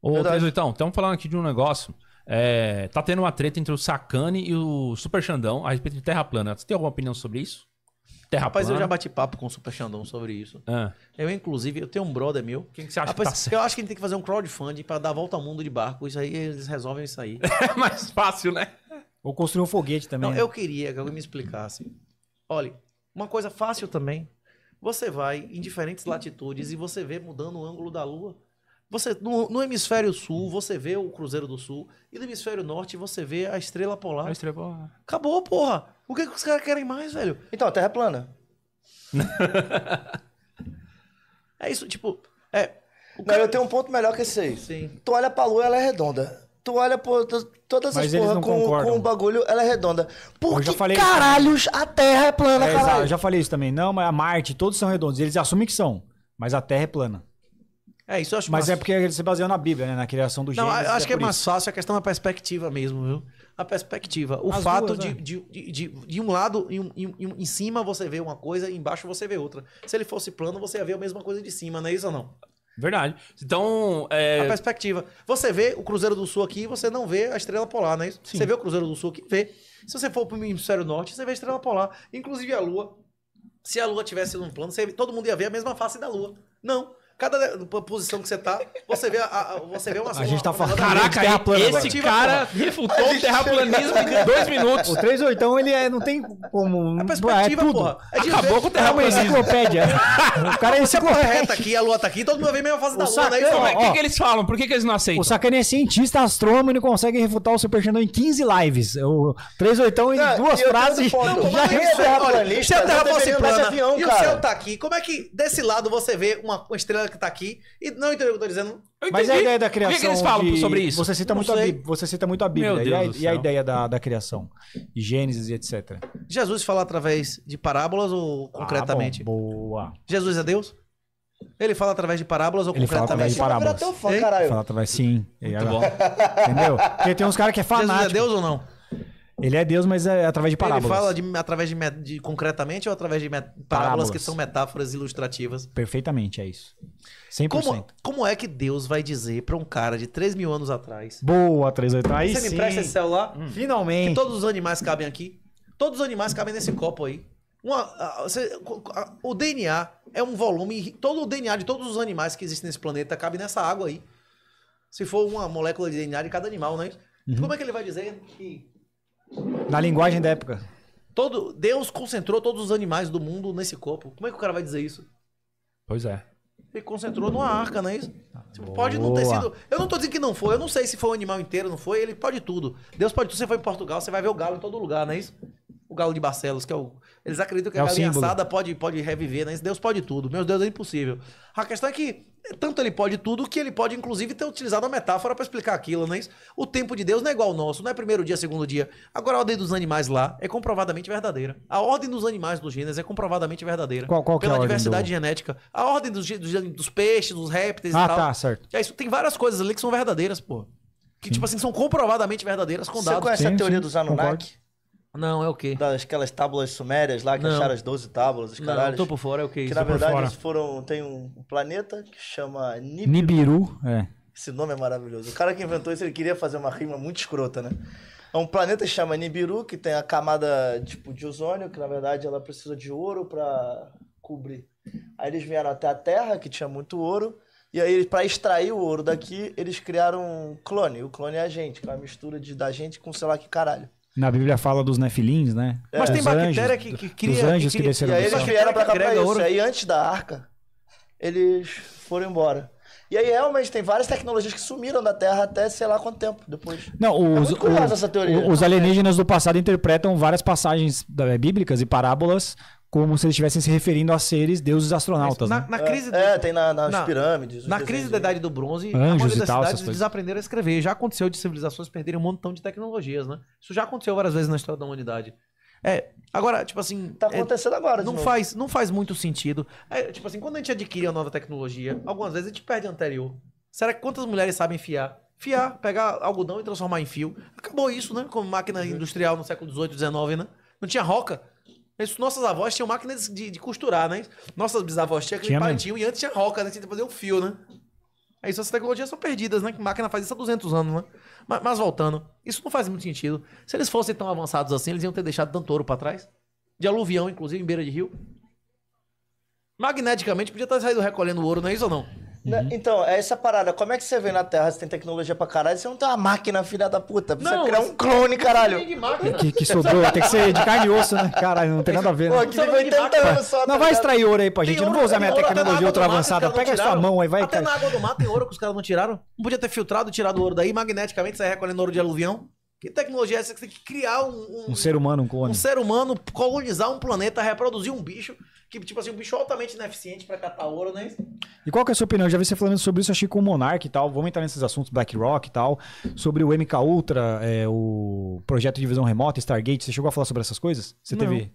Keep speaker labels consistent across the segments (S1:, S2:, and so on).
S1: Ô, Verdade. então, estamos falando aqui de um negócio. É, tá tendo uma treta entre o Sakane e o Super Xandão a respeito de terra plana. Você tem alguma opinião sobre isso? Terra Rapaz, plana? eu já bati
S2: papo com o Super Xandão sobre isso. É. Eu, inclusive, eu tenho um brother meu. Quem que você acha Rapaz, que tá Eu acho que a gente tem que fazer um crowdfunding para dar a volta ao mundo de barco. Isso aí eles resolvem isso aí. É mais
S1: fácil, né? Ou construir um foguete também. Não, né? eu
S2: queria que alguém me explicasse. Olha, uma coisa fácil também. Você vai em diferentes latitudes e você vê mudando o ângulo da Lua. Você, no, no, hemisfério sul, você vê o Cruzeiro do Sul. E no hemisfério norte, você vê a estrela polar. A estrela
S3: polar. Acabou, porra. O que, que os caras querem mais, velho? Então, a Terra é plana. é isso, tipo. É, o cara... Não, eu tenho um ponto melhor que esse aí. Sim. Tu olha pra lua, ela é redonda. Tu olha por todas as porra com, com o bagulho, ela é
S1: redonda. Por que caralhos a Terra é plana, é, caralho? Eu já falei isso também. Não, mas a Marte, todos são redondos. Eles assumem que são, mas a Terra é plana. É, isso acho Mas mais... é porque ele se baseou na Bíblia, né? Na criação do gênero. Não, acho é que é mais isso.
S2: fácil a questão da é perspectiva mesmo,
S1: viu? A perspectiva. O As fato duas, de, é.
S2: de, de, de, de, um lado, em, em, em, cima você vê uma coisa, e embaixo você vê outra. Se ele fosse plano, você ia ver a mesma coisa de cima, não é isso ou não? Verdade. Então. É... A perspectiva. Você vê o Cruzeiro do Sul aqui e você não vê a estrela polar, não é isso? Sim. Você vê o Cruzeiro do Sul aqui, vê. Se você for pro hemisfério norte, você vê a estrela polar. Inclusive a Lua. Se a Lua tivesse num plano, você... todo mundo ia ver a mesma face da Lua. Não. Cada posição que você tá, você vê, a, você vê uma... A gente tá falando... Caraca, esse cara refutou o terraplanismo em dois
S1: minutos. O oitão ele é, não tem como... A é é perspectiva, é tudo. porra. É Acabou com o terraplanismo. É uma enciclopédia. o cara é enciclopédia. A reta aqui,
S2: a lua tá aqui, todo mundo vê a mesma fase da lua. Né? o que, que
S1: eles falam? Por que, que eles não aceitam? O Sacana é cientista, astrônomo e não consegue refutar o Super Xandão em 15 lives. O 38 em duas frases já é refutou. se a Terra fosse plana e o céu tá
S2: aqui, como é que desse lado você vê uma estrela galera que tá aqui e não entendeu o que eu tô dizendo. Eu Mas a ideia da criação. O que, é que eles falam de... sobre isso? Você cita, muito a,
S1: você cita muito a, Bíblia e a, e a, ideia da, da criação, Gênesis e etc.
S2: Jesus fala através de parábolas ou concretamente? Ah,
S1: bom, boa.
S2: Jesus é Deus? Ele fala através de parábolas ou ele concretamente? Fala através de parábolas. ele fala
S1: através, sim. Muito bom. Entendeu? Porque tem uns caras que é fanático. Jesus é Deus ou não? Ele é Deus, mas é através de parábolas. Ele fala
S2: de, através de, de concretamente ou através de parábolas, parábolas, que são metáforas ilustrativas?
S1: Perfeitamente, é isso. 100%. Como,
S2: como é que Deus vai dizer para um cara de 3 mil anos atrás?
S1: Boa, 3 anos atrás. Você me presta empresta esse
S2: celular? Hum. Finalmente. Que todos os animais cabem aqui. Todos os animais cabem nesse copo aí. Uma, o DNA é um volume. Todo o DNA de todos os animais que existem nesse planeta cabe nessa água aí. Se for uma molécula de DNA de cada animal, né? Uhum. Como é que ele vai dizer que
S1: na linguagem da época.
S2: Todo, Deus concentrou todos os animais do mundo nesse corpo. Como é que o cara vai dizer isso? Pois é. Ele concentrou numa arca, não é isso? Tipo, pode não ter sido. Eu não tô dizendo que não foi. Eu não sei se foi um animal inteiro, não foi. Ele pode tudo. Deus pode tudo. Você foi em Portugal, você vai ver o galo em todo lugar, não é isso? Galo de Barcelos, que é o. Eles acreditam que é a galinha assada pode, pode reviver, né? Deus pode tudo. Meu Deus, é impossível. A questão é que é, tanto ele pode tudo que ele pode, inclusive, ter utilizado a metáfora para explicar aquilo, né? O tempo de Deus não é igual ao nosso, não é primeiro dia, segundo dia. Agora, a ordem dos animais lá é comprovadamente verdadeira. A ordem dos animais dos gêneros é comprovadamente verdadeira. Qual, qual pela que é a diversidade do... genética. A ordem dos, dos, dos, peixes, dos répteis ah, e tal. Ah, tá, certo. É isso. Tem várias coisas ali que são verdadeiras, pô. Que, sim. tipo assim, são comprovadamente verdadeiras com dados. Você conhece sim, a teoria sim, dos Anunnaki?
S3: Concordo. Não, é o quê? Daquelas tábuas sumérias lá, que não. acharam as 12 tábuas, os caralhos. Não, tô por fora, é o quê? Que na verdade eles foram. Tem um planeta que chama Nibiru. Nibiru, é. Esse nome é maravilhoso. O cara que inventou isso, ele queria fazer uma rima muito escrota, né? É um planeta que chama Nibiru, que tem a camada tipo de ozônio, que na verdade ela precisa de ouro para cobrir. Aí eles vieram até a Terra, que tinha muito ouro, e aí para extrair o ouro daqui, eles criaram um clone. O clone é a gente, que é uma mistura de, da gente com sei lá que caralho.
S1: Na Bíblia fala dos nefilins, né? É. Mas tem bactéria anjos, que, que cria. Os anjos que, que desceram E aí eles criaram pra cá pra isso. Ouro. Aí
S3: antes da arca, eles foram embora. E aí realmente tem várias tecnologias que sumiram da Terra até sei lá quanto tempo depois.
S1: Não, os, é os, os né? alienígenas do passado interpretam várias passagens é, bíblicas e parábolas como se eles estivessem se referindo a seres deuses astronautas. Na, né? na
S3: crise. É, do... é, tem na, nas na, pirâmides. Na crise de... da Idade do Bronze, Anjos a maioria das
S1: cidades
S2: desaprenderam a escrever. Já aconteceu de civilizações perderem um montão de tecnologias, né? Isso já aconteceu várias vezes na história da humanidade. É, agora, tipo assim. Tá é, acontecendo é, agora, não faz Não faz muito sentido. É, tipo assim, quando a gente adquire a nova tecnologia, algumas vezes a gente perde a anterior. Será que quantas mulheres sabem fiar? Fiar, pegar algodão e transformar em fio. Acabou isso, né? Como máquina uhum. industrial no século XVIII, XIX, né? Não tinha roca. Mas nossas avós tinham máquinas de, de costurar, né? Nossas bisavós tinham aquele tinha palitinho e antes tinha roca, né? Tinha que fazer um fio, né? Aí é essas tecnologias são perdidas, né? Que máquina faz isso há 200 anos, né? Mas, mas, voltando, isso não faz muito sentido. Se eles fossem tão avançados assim, eles iam ter deixado tanto ouro pra trás. De aluvião, inclusive, em beira de rio.
S3: Magneticamente, podia estar
S2: saído recolhendo ouro, não é isso ou não? Né? Uhum.
S3: Então, é essa parada. Como é que você vê na Terra se tem tecnologia pra caralho? Você não tem uma máquina, filha da puta. Precisa não, criar um clone, caralho. Que, que sobrou. tem que ser de carne e osso,
S1: né? Caralho, não tem nada a ver. Né? Pô, que tá Não vai extrair ouro aí pra gente. não vou usar minha tecnologia outra avançada. Pega a sua mão aí, vai. Até na água do
S2: mato tem ouro que os caras não tiraram. Não podia ter filtrado, tirado ouro daí. Magneticamente sair recolhendo ouro de aluvião. Que tecnologia é essa que você tem que criar um, um,
S1: um, ser humano, um clone? Um ser
S2: humano, colonizar um planeta, reproduzir um bicho. Que, tipo assim, um bicho é altamente ineficiente para catar ouro, né?
S1: E qual que é a sua opinião? Eu já vi você falando sobre isso, achei com o Monark e tal. Vamos entrar nesses assuntos, BlackRock e tal. Sobre o MK Ultra, é, o projeto de visão remota, Stargate. Você chegou a falar sobre essas coisas? Você Não. teve.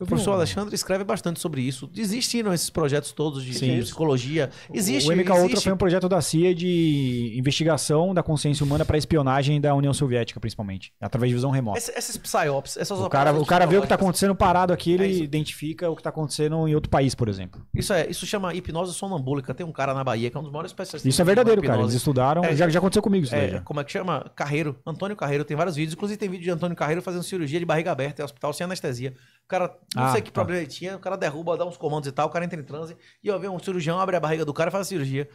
S2: O professor Alexandre escreve bastante sobre isso. Existiram esses projetos todos de, psicologia. Existe. O MK existe. foi um
S1: projeto da CIA de investigação da consciência humana para espionagem da União Soviética, principalmente, através de visão remota. Essa, essas
S2: psyops, essas o cara, o cara vê o que está
S1: acontecendo parado aqui, ele é identifica o que está acontecendo em outro país, por exemplo.
S2: Isso é, isso chama hipnose sonambúlica. Tem um cara na Bahia que é um dos maiores especialistas. Isso é verdadeiro, cara. Eles
S1: estudaram. É, já, já aconteceu comigo isso é, daí. Já.
S2: Como é que chama? Carreiro, Antônio Carreiro. Tem vários vídeos, inclusive tem vídeo de Antônio Carreiro fazendo cirurgia de barriga aberta em hospital sem anestesia. O cara, não ah, sei que tá. problema ele tinha, o cara derruba, dá uns comandos e tal, o cara entra em transe. E eu vejo um cirurgião, abre a barriga do cara e faz a cirurgia.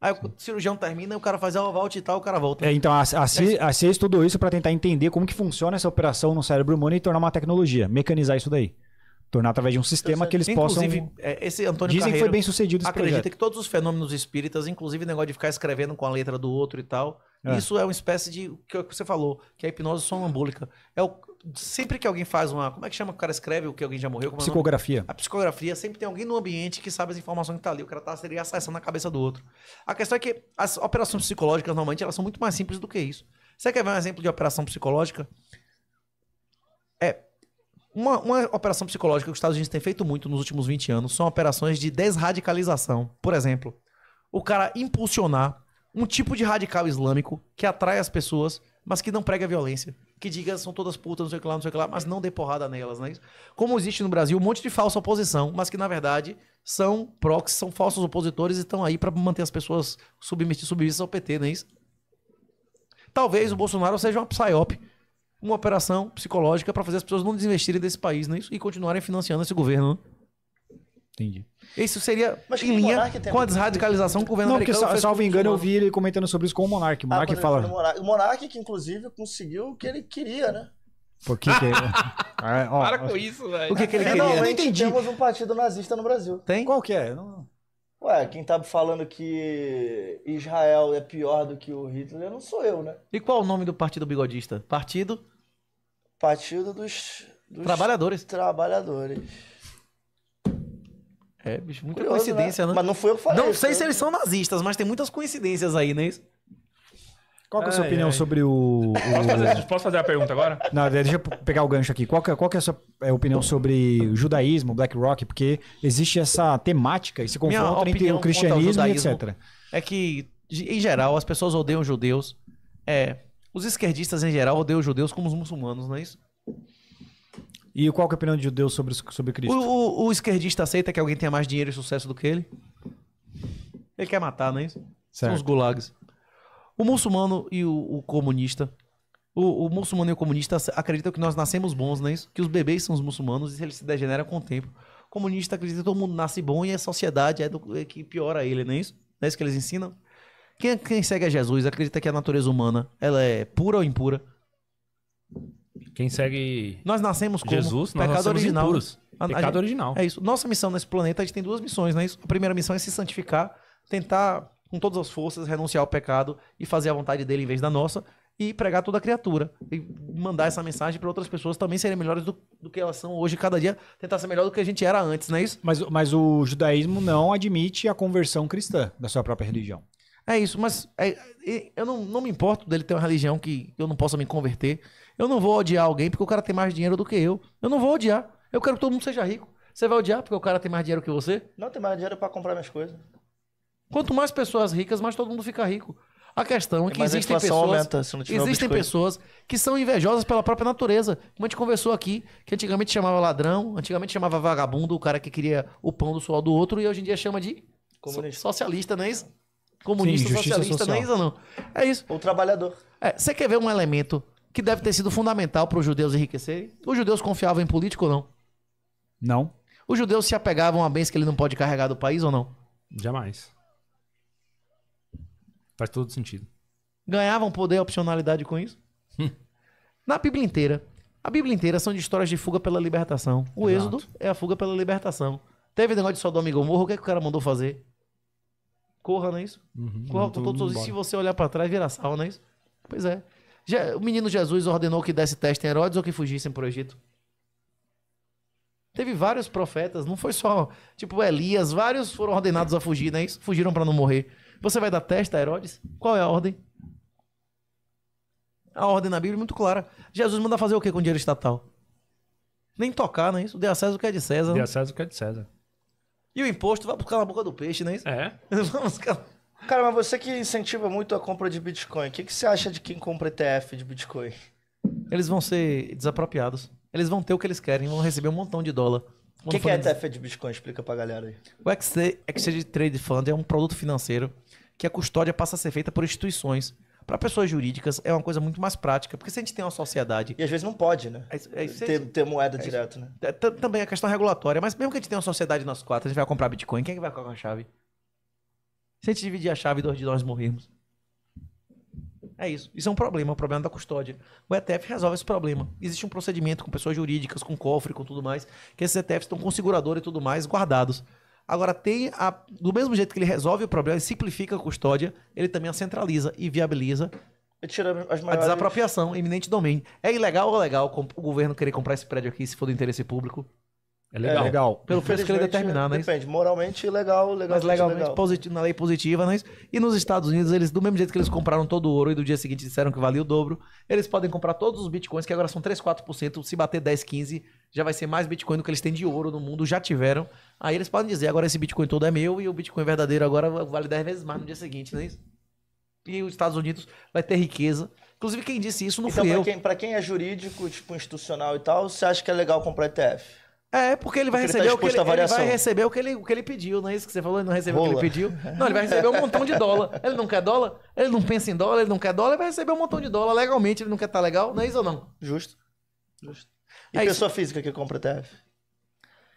S2: Aí o cirurgião termina, o cara faz a volta e tal, o cara volta. É, então, a, a,
S1: é isso para tentar entender como que funciona essa operação no cérebro humano e tornar uma tecnologia, mecanizar isso daí. Tornar através de um sistema que eles inclusive, possam.
S2: É, esse Antônio Dizem Carreiro que foi bem sucedido esse Acredita projeto. que todos os fenômenos espíritas, inclusive o negócio de ficar escrevendo com a letra do outro e tal, é. isso é uma espécie de. É o que você falou, que é a hipnose sonambúlica. É o, sempre que alguém faz uma. Como é que chama que o cara escreve o que alguém já morreu? Como é psicografia. É a psicografia, sempre tem alguém no ambiente que sabe as informações que tá ali. O cara tá seria acessando na cabeça do outro. A questão é que as operações psicológicas, normalmente, elas são muito mais simples do que isso. Você quer ver um exemplo de operação psicológica? Uma, uma operação psicológica que os Estados Unidos têm feito muito nos últimos 20 anos são operações de desradicalização. Por exemplo, o cara impulsionar um tipo de radical islâmico que atrai as pessoas, mas que não prega violência. Que diga são todas putas, não sei o que lá, não sei o que lá, mas não dê porrada nelas, né? Como existe no Brasil um monte de falsa oposição, mas que na verdade são proxies, são falsos opositores e estão aí para manter as pessoas submetidas ao PT, não é isso? Talvez o Bolsonaro seja uma psyop uma operação psicológica para fazer as pessoas não desinvestirem desse país né, e continuarem financiando esse governo. Né?
S1: Entendi. Isso seria Mas em linha com a desradicalização que o governo não, americano porque, salvo engano, eu vi ele comentando sobre isso com o Monark. O Monark ah, fala...
S3: É o Monark, que inclusive conseguiu o que ele queria, né?
S1: Por que que... é, ah, é ó, Para com isso, velho. O que, que ele é, queria? Não, não entendi.
S3: Temos um partido nazista no Brasil. Tem? Qual que é? Não... Ué, quem tá falando que Israel é pior do que o Hitler não sou eu, né?
S2: E qual o nome do partido bigodista? Partido
S3: Partido dos, dos trabalhadores. Trabalhadores.
S2: É, bicho, muita Curioso, coincidência, né? né? Mas não foi eu que falei. Não sei né? se eles são nazistas, mas tem muitas coincidências aí, né? Qual é a sua ai, opinião ai.
S1: sobre o. o... Posso, fazer,
S2: posso, fazer, a pergunta agora?
S1: Não, deixa eu pegar o gancho aqui. Qual, que, é, qual que é a sua é, opinião sobre o judaísmo, BlackRock? Porque existe essa temática e se confronta entre o cristianismo o e etc.
S2: É que, em geral, as pessoas odeiam judeus. É, os esquerdistas em geral odeiam os judeus como os muçulmanos, não é isso?
S1: E qual é a opinião de judeus sobre, sobre Cristo?
S2: O, o, o esquerdista aceita que alguém tenha mais dinheiro e sucesso do que ele? Ele quer matar, não é isso? Certo. São os gulags. O muçulmano e o, o comunista. O, o, muçulmano e o comunista acreditam que nós nascemos bons, não é isso? Que os bebês são os muçulmanos e eles se degeneram com o tempo. O comunista acredita que todo mundo nasce bom e a sociedade é, do, é que piora ele, não é isso? Não é isso que eles ensinam? Quem, quem segue a Jesus acredita que a natureza humana ela é pura ou impura? Quem
S3: segue Nós nascemos como Jesus, nós pecado nascemos original. impuros. Ah, pecado gente- original. É
S2: isso. Nossa missão nesse planeta, a gente tem duas missões, né? Isso- A primeira missão é se santificar, tentar com todas as forças renunciar ao pecado e fazer a vontade dele em vez da nossa e pregar toda a criatura e mandar essa mensagem para outras pessoas também serem melhores do, do que elas são hoje cada dia, tentar ser melhor do que a gente era antes, não é isso? Mas, mas o judaísmo não admite a conversão cristã da sua própria religião. É isso, mas é, é, eu não, não me importo dele ter uma religião que eu não possa me converter. Eu não vou odiar alguém porque o cara tem mais dinheiro do que eu. Eu não vou odiar. Eu quero que todo mundo seja rico. Você vai odiar porque o cara tem mais dinheiro que você?
S3: Não tem mais dinheiro para comprar minhas coisas.
S2: Quanto mais pessoas ricas, mais todo mundo fica rico. A questão é que existem, pessoas, aumenta, existem pessoas que são invejosas pela própria natureza. Como a gente conversou aqui, que antigamente chamava ladrão, antigamente chamava vagabundo, o cara que queria o pão do suor do outro, e hoje em dia chama de Comunista. socialista, não é isso? comunista, Sim, socialista, é social. não é isso não. É isso. O trabalhador. É, você quer ver um elemento que deve ter sido fundamental para os judeus enriquecerem? Os judeus confiavam em político ou não? Não. Os judeus se apegavam a bens que ele não pode carregar do país ou não? Jamais.
S1: Faz todo sentido.
S2: Ganhavam poder e opcionalidade com isso? Hum. Na Bíblia inteira. A Bíblia inteira são de histórias de fuga pela libertação. O Exato. Êxodo é a fuga pela libertação. Teve negócio de Sodoma e Gomorra, o que, é que o cara mandou fazer? Corra, não é isso? Uhum, Corra com todos os. Se você olhar para trás, vira sal, não é isso? Pois é. Já, o menino Jesus ordenou que desse teste em Herodes ou que fugissem para o Egito. Teve vários profetas, não foi só. Tipo Elias, vários foram ordenados a fugir, não é isso? Fugiram para não morrer. Você vai dar teste a Herodes? Qual é a ordem? A ordem na Bíblia é muito clara. Jesus manda fazer o que com dinheiro estatal? Nem tocar, não é isso? Dê a César o que é de César. Dê a
S1: César o que é de César.
S3: E o imposto vai buscar na boca do peixe, não é isso? É. Vamos buscar. Cara, mas você que incentiva muito a compra de Bitcoin, o que, que você acha de quem compra ETF de Bitcoin?
S2: Eles vão ser desapropriados. Eles vão ter o que eles querem, vão receber um montão de dólar. O que, que é ETF
S3: de Bitcoin? Explica pra galera aí.
S2: O Exchange Trade Fund é um produto financeiro que a custódia passa a ser feita por instituições para pessoas jurídicas é uma coisa muito mais prática, porque se a gente tem uma sociedade. E às vezes não pode, né? É, é, é, ter, ter, moeda é, direto, né? É, também a é questão regulatória, mas mesmo que a gente tenha uma sociedade nós quatro, a gente vai comprar Bitcoin, quem é que vai colocar a chave? Se a gente dividir a chave, dois de nós morrermos. É isso. Isso é um problema, é um problema da custódia. O ETF resolve esse problema. Existe um procedimento com pessoas jurídicas, com cofre, com tudo mais, que esses ETFs estão com segurador e tudo mais guardados. Agora, tem a, do mesmo jeito que ele resolve o problema e simplifica a custódia, ele também a centraliza e viabiliza
S3: maiores... a desapropriação
S2: eminente domínio. É ilegal ou legal o governo querer comprar esse prédio aqui se for do interesse público? É legal. É legal. Pelo preço que ele determinar, né? Depende.
S3: Moralmente, legal, legal. Mas legalmente, legal.
S2: positivo, na lei positiva, né? E nos Estados Unidos, eles, do mesmo jeito que eles compraram todo o ouro e do dia seguinte disseram que valia o dobro, eles podem comprar todos os bitcoins, que agora são 3, 4%. Se bater 10, 15, já vai ser mais bitcoin do que eles têm de ouro no mundo, já tiveram. Aí eles podem dizer, agora esse bitcoin todo é meu e o bitcoin verdadeiro agora vale 10 vezes mais no dia seguinte, né? E os Estados Unidos vai ter riqueza. Inclusive, quem disse isso não então, fui pra eu. Então,
S3: para quem é jurídico, tipo, institucional e tal, você acha que é legal comprar ETF?
S2: É, porque ele vai porque receber ele tá o que ele, ele, vai receber o que ele, o que ele pediu, não é isso que você falou? Ele não recebeu Rola. o que ele pediu. Não, ele vai receber um montão de dólar. Ele não quer dólar? Ele não pensa em dólar, ele não quer dólar, ele vai receber um montão de dólar legalmente, ele não quer estar tá legal, não é isso ou não? Justo.
S3: Justo. E é pessoa isso. física que compra TF?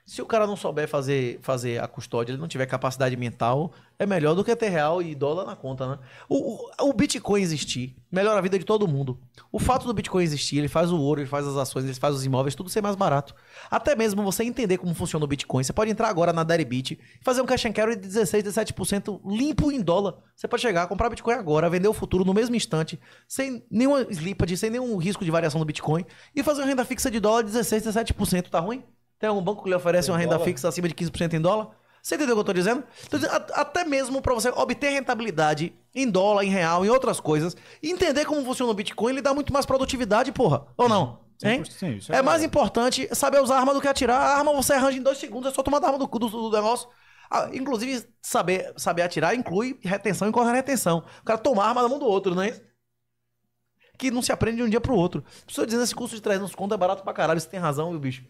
S2: Se o cara não souber fazer, fazer a custódia, ele não tiver capacidade mental, é melhor do que ter real e dólar na conta, né? O, o, o, Bitcoin existir melhora a vida de todo mundo. O fato do Bitcoin existir, ele faz o ouro, ele faz as ações, ele faz os imóveis, tudo ser mais barato. Até mesmo você entender como funciona o Bitcoin. Você pode entrar agora na Deribit, fazer um cash and carry de 16, 17% limpo em dólar. Você pode chegar, comprar Bitcoin agora, vender o futuro no mesmo instante, sem nenhuma slippage, sem nenhum risco de variação do Bitcoin, e fazer uma renda fixa de dólar de 16, 17%. Tá ruim? Tem algum banco que lhe oferece uma renda dólar? fixa acima de 15% em dólar? Você entendeu o que eu estou dizendo? Tô dizendo até mesmo para você obter rentabilidade em dólar, em real, em outras coisas, entender como funciona o Bitcoin, ele dá muito mais produtividade, porra. Ou não? Hein? Sim, é, é mais importante saber usar arma do que atirar. A arma você arranja em dois segundos, é só tomar a arma do, do, do negócio. Ah, inclusive, saber, saber atirar inclui retenção e correr retenção. O cara tomar a arma da mão do outro, não é isso? Que não se aprende de um dia para o outro. Estou dizendo, esse curso de 300 conto é barato pra caralho, você tem razão, viu, bicho?